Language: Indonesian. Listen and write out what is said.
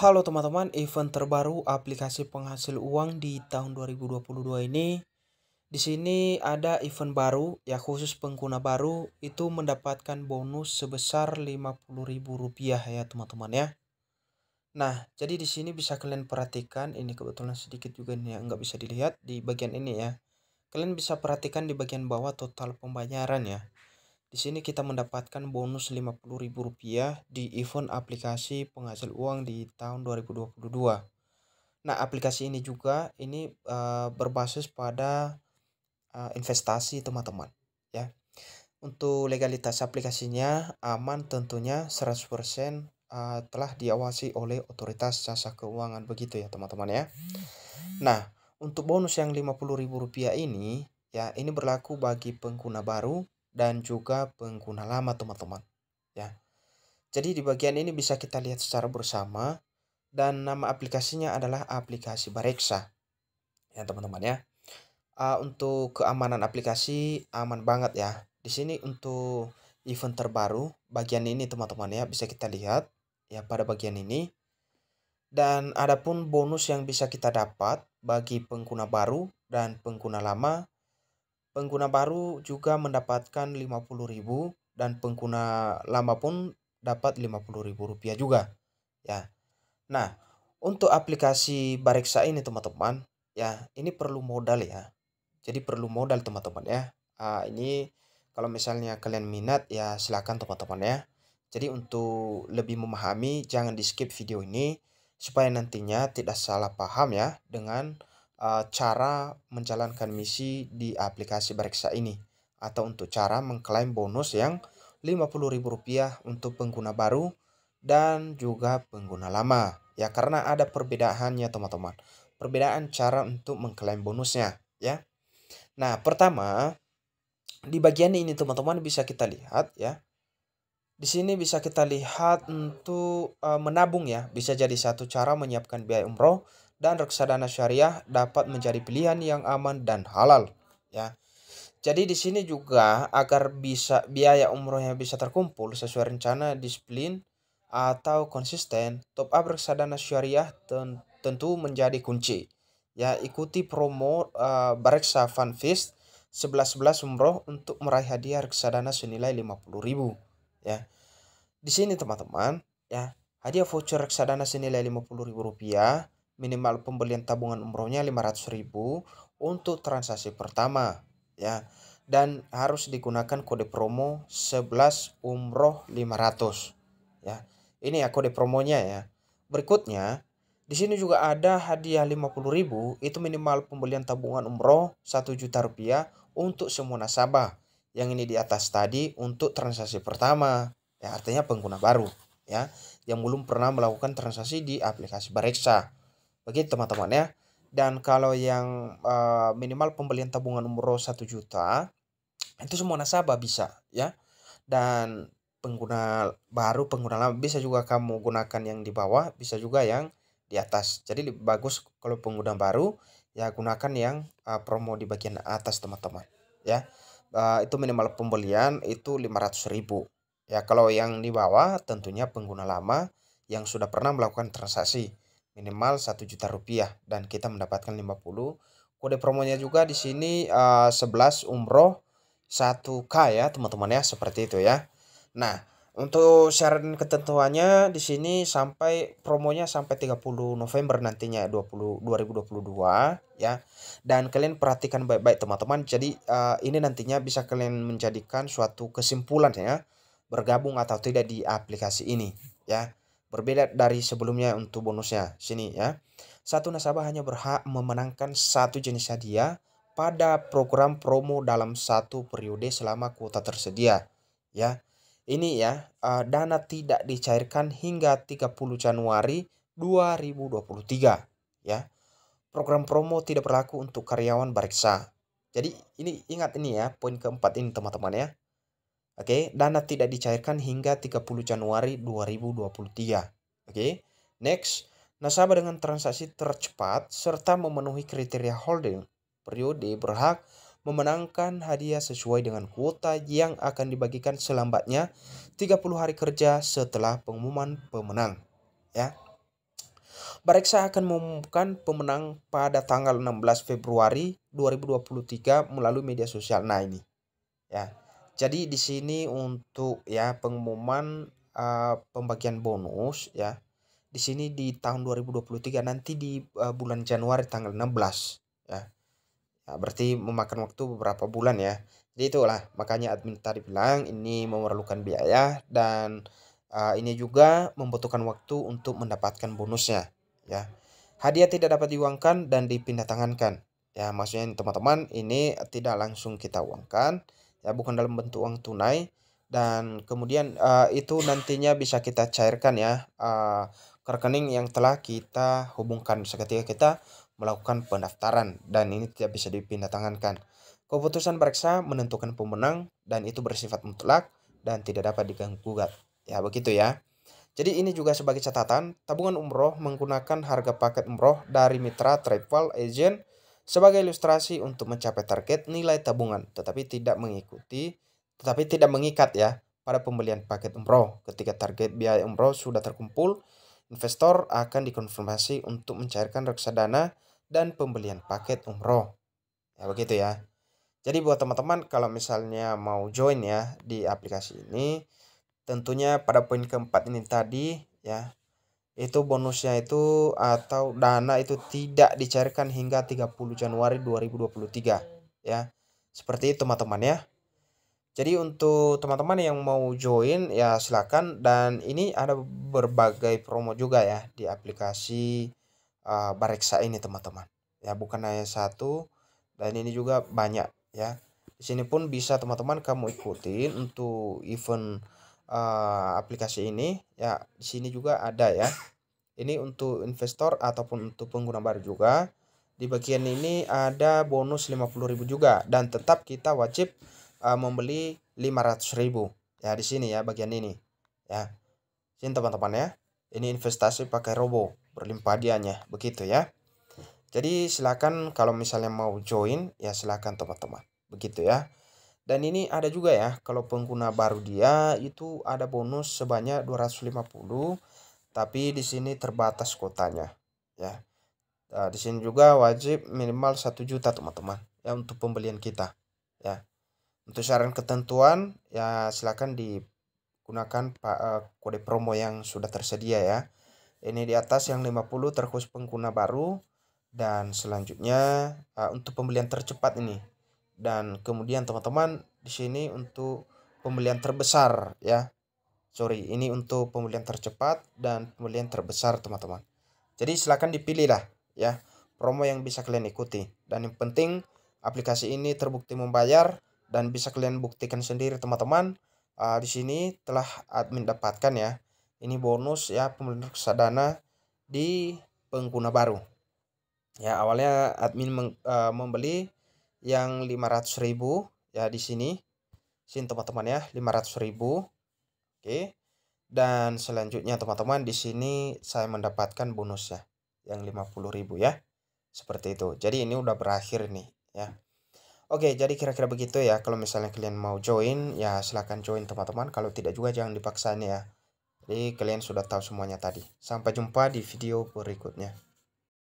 Halo teman-teman, event terbaru aplikasi penghasil uang di tahun 2022 ini. Di sini ada event baru, ya khusus pengguna baru itu mendapatkan bonus sebesar Rp50.000 ya teman-teman ya. Nah, jadi di sini bisa kalian perhatikan, ini kebetulan sedikit juga nih ya, nggak bisa dilihat di bagian ini ya. Kalian bisa perhatikan di bagian bawah total pembayaran ya. Di sini kita mendapatkan bonus Rp50.000 di event aplikasi penghasil uang di tahun 2022. Nah, aplikasi ini juga ini uh, berbasis pada uh, investasi teman-teman, ya. Untuk legalitas aplikasinya aman tentunya 100% uh, eh, telah diawasi oleh otoritas jasa keuangan begitu ya, teman-teman ya. Nah, untuk bonus yang Rp50.000 ini ya, ini berlaku bagi pengguna baru dan juga pengguna lama teman-teman ya jadi di bagian ini bisa kita lihat secara bersama dan nama aplikasinya adalah aplikasi Bareksa ya teman-teman ya uh, untuk keamanan aplikasi aman banget ya di sini untuk event terbaru bagian ini teman-teman ya bisa kita lihat ya pada bagian ini dan adapun bonus yang bisa kita dapat bagi pengguna baru dan pengguna lama Pengguna baru juga mendapatkan 50.000 dan pengguna lama pun dapat Rp50.000 juga. Ya. Nah, untuk aplikasi Bareksa ini teman-teman, ya, ini perlu modal ya. Jadi perlu modal teman-teman ya. Uh, ini kalau misalnya kalian minat ya silakan teman-teman ya. Jadi untuk lebih memahami jangan di skip video ini supaya nantinya tidak salah paham ya dengan Eh, cara menjalankan misi di aplikasi Bareksa ini atau untuk cara mengklaim bonus yang Rp50.000 untuk pengguna baru dan juga pengguna lama ya karena ada perbedaannya teman-teman perbedaan cara untuk mengklaim bonusnya ya nah pertama di bagian ini teman-teman bisa kita lihat ya di sini bisa kita lihat untuk uh, menabung ya bisa jadi satu cara menyiapkan biaya umroh dan reksadana syariah dapat menjadi pilihan yang aman dan halal ya. Jadi di sini juga agar bisa biaya umrohnya bisa terkumpul sesuai rencana disiplin atau konsisten, top up reksadana syariah ten tentu menjadi kunci. Ya, ikuti promo uh, Bareksa Fun Feast 1111 umroh untuk meraih hadiah reksadana senilai 50.000 ya. Di sini teman-teman, ya, hadiah voucher reksadana senilai 50.000 rupiah minimal pembelian tabungan umrohnya 500.000 untuk transaksi pertama ya dan harus digunakan kode promo 11 umroh 500 ya ini ya kode promonya ya berikutnya di sini juga ada hadiah 50.000 itu minimal pembelian tabungan umroh 1 juta rupiah untuk semua nasabah yang ini di atas tadi untuk transaksi pertama ya artinya pengguna baru ya yang belum pernah melakukan transaksi di aplikasi Bareksa bagi teman-teman ya. Dan kalau yang uh, minimal pembelian tabungan umroh 1 juta itu semua nasabah bisa ya. Dan pengguna baru pengguna lama bisa juga kamu gunakan yang di bawah, bisa juga yang di atas. Jadi bagus kalau pengguna baru ya gunakan yang uh, promo di bagian atas teman-teman ya. Uh, itu minimal pembelian itu ribu Ya kalau yang di bawah tentunya pengguna lama yang sudah pernah melakukan transaksi minimal satu juta rupiah dan kita mendapatkan 50 kode promonya juga di sini uh, eh, 11 umroh 1k ya teman-teman ya seperti itu ya nah untuk syarat ketentuannya di sini sampai promonya sampai 30 November nantinya 20 2022 ya. Dan kalian perhatikan baik-baik teman-teman. Jadi uh, ini nantinya bisa kalian menjadikan suatu kesimpulan ya bergabung atau tidak di aplikasi ini ya. Berbeda dari sebelumnya untuk bonusnya. Sini ya. Satu nasabah hanya berhak memenangkan satu jenis hadiah pada program promo dalam satu periode selama kuota tersedia. Ya. Ini ya, uh, dana tidak dicairkan hingga 30 Januari 2023 ya. Program promo tidak berlaku untuk karyawan Bareksa. Jadi ini ingat ini ya, poin keempat ini teman-teman ya. Oke, okay? dana tidak dicairkan hingga 30 Januari 2023. Oke. Okay? Next, nasabah dengan transaksi tercepat serta memenuhi kriteria holding periode berhak memenangkan hadiah sesuai dengan kuota yang akan dibagikan selambatnya 30 hari kerja setelah pengumuman pemenang. Ya. Bareksa akan mengumumkan pemenang pada tanggal 16 Februari 2023 melalui media sosial. Nah ini. Ya. Jadi di sini untuk ya pengumuman uh, pembagian bonus ya. Di sini di tahun 2023 nanti di uh, bulan Januari tanggal 16 ya. ya. berarti memakan waktu beberapa bulan ya. Jadi itulah makanya admin tadi bilang ini memerlukan biaya dan uh, ini juga membutuhkan waktu untuk mendapatkan bonusnya ya. Hadiah tidak dapat diuangkan dan dipindah tangankan. Ya, maksudnya teman-teman ini tidak langsung kita uangkan ya bukan dalam bentuk uang tunai dan kemudian uh, itu nantinya bisa kita cairkan ya uh, rekening yang telah kita hubungkan seketika kita melakukan pendaftaran dan ini tidak bisa tangankan Keputusan periksa menentukan pemenang dan itu bersifat mutlak dan tidak dapat diganggu gugat. Ya begitu ya. Jadi ini juga sebagai catatan, tabungan umroh menggunakan harga paket umroh dari mitra travel agent sebagai ilustrasi untuk mencapai target nilai tabungan tetapi tidak mengikuti tetapi tidak mengikat ya pada pembelian paket umroh. Ketika target biaya umroh sudah terkumpul, investor akan dikonfirmasi untuk mencairkan reksadana dan pembelian paket umroh. Ya begitu ya. Jadi buat teman-teman kalau misalnya mau join ya di aplikasi ini, tentunya pada poin keempat ini tadi ya itu bonusnya itu atau dana itu tidak dicairkan hingga 30 Januari 2023 ya. Seperti itu teman-teman ya. Jadi untuk teman-teman yang mau join ya silakan dan ini ada berbagai promo juga ya di aplikasi uh, Bareksa ini teman-teman. Ya bukan hanya satu dan ini juga banyak ya. Di sini pun bisa teman-teman kamu ikutin untuk event uh, aplikasi ini ya di sini juga ada ya ini untuk investor ataupun untuk pengguna baru juga di bagian ini ada bonus 50.000 juga dan tetap kita wajib uh, membeli 500.000 ya di sini ya bagian ini ya sini teman-teman ya ini investasi pakai robo berlimpah dianya begitu ya jadi silakan kalau misalnya mau join ya silakan teman-teman begitu ya dan ini ada juga ya, kalau pengguna baru dia itu ada bonus sebanyak 250, tapi di sini terbatas kotanya ya. Nah, di sini juga wajib minimal 1 juta teman-teman ya untuk pembelian kita ya. Untuk saran ketentuan ya silahkan digunakan Pak eh, kode promo yang sudah tersedia ya. Ini di atas yang 50 terkhusus pengguna baru dan selanjutnya uh, untuk pembelian tercepat ini dan kemudian teman-teman di sini untuk pembelian terbesar ya sorry ini untuk pembelian tercepat dan pembelian terbesar teman-teman jadi silahkan dipilih lah ya promo yang bisa kalian ikuti dan yang penting aplikasi ini terbukti membayar dan bisa kalian buktikan sendiri teman-teman uh, di sini telah admin dapatkan ya ini bonus ya pembelian reksadana di pengguna baru ya awalnya admin meng, uh, membeli yang 500.000 ya di sini. Sini teman-teman ya, 500.000. Oke. Dan selanjutnya teman-teman di sini saya mendapatkan bonus ya yang 50.000 ya. Seperti itu. Jadi ini udah berakhir nih ya. Oke, jadi kira-kira begitu ya. Kalau misalnya kalian mau join, ya silahkan join teman-teman. Kalau tidak juga jangan dipaksain ya. Jadi kalian sudah tahu semuanya tadi. Sampai jumpa di video berikutnya.